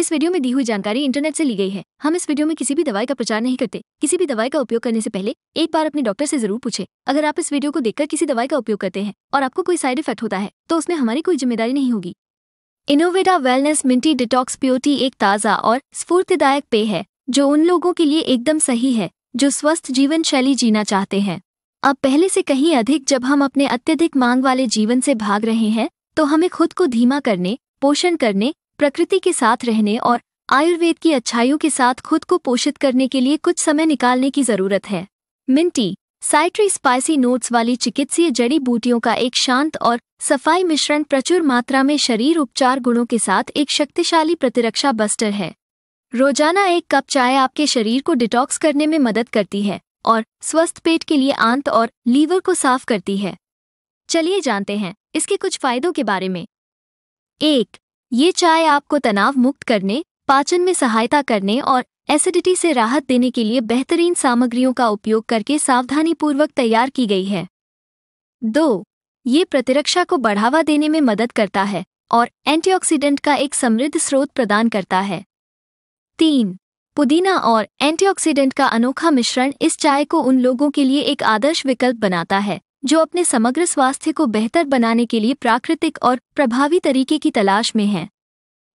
इस वीडियो में दी हुई जानकारी इंटरनेट से ली गई है हम इस वीडियो में किसी भी दवाई का प्रचार नहीं करते किसी भी दवाई का उपयोग करने से पहले एक बार अपने डॉक्टर से जरूर पूछे अगर आप इस वीडियो को देखकर किसी दवाई का उपयोग करते हैं और आपको कोई साइड इफेक्ट होता है तो उसमें हमारी कोई जिम्मेदारी नहीं होगी इनोवेटा वेलनेस मिंटी डिटॉक्स प्योटी एक ताज़ा और स्फूर्तिदायक पेय है जो उन लोगों के लिए एकदम सही है जो स्वस्थ जीवन शैली जीना चाहते हैं अब पहले से कहीं अधिक जब हम अपने अत्यधिक मांग वाले जीवन से भाग रहे हैं तो हमें खुद को धीमा करने पोषण करने प्रकृति के साथ रहने और आयुर्वेद की अच्छाइयों के साथ खुद को पोषित करने के लिए कुछ समय निकालने की जरूरत है मिंटी साइट्री स्पाइसी नोट्स वाली चिकित्सीय जड़ी बूटियों का एक शांत और सफाई मिश्रण प्रचुर मात्रा में शरीर उपचार गुणों के साथ एक शक्तिशाली प्रतिरक्षा बस्टर है रोजाना एक कप चाय आपके शरीर को डिटॉक्स करने में मदद करती है और स्वस्थ पेट के लिए आंत और लीवर को साफ करती है चलिए जानते हैं इसके कुछ फायदों के बारे में एक ये चाय आपको तनाव मुक्त करने पाचन में सहायता करने और एसिडिटी से राहत देने के लिए बेहतरीन सामग्रियों का उपयोग करके सावधानीपूर्वक तैयार की गई है दो ये प्रतिरक्षा को बढ़ावा देने में मदद करता है और एंटीऑक्सीडेंट का एक समृद्ध स्रोत प्रदान करता है तीन पुदीना और एंटीऑक्सीडेंट का अनोखा मिश्रण इस चाय को उन लोगों के लिए एक आदर्श विकल्प बनाता है जो अपने समग्र स्वास्थ्य को बेहतर बनाने के लिए प्राकृतिक और प्रभावी तरीके की तलाश में हैं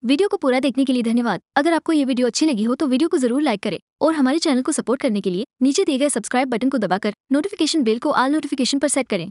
वीडियो को पूरा देखने के लिए धन्यवाद अगर आपको ये वीडियो अच्छी लगी हो तो वीडियो को जरूर लाइक करें और हमारे चैनल को सपोर्ट करने के लिए नीचे दिए गए सब्सक्राइब बटन को दबाकर नोटिफिकेशन बिल को आल नोटिफिकेशन पर सेट करें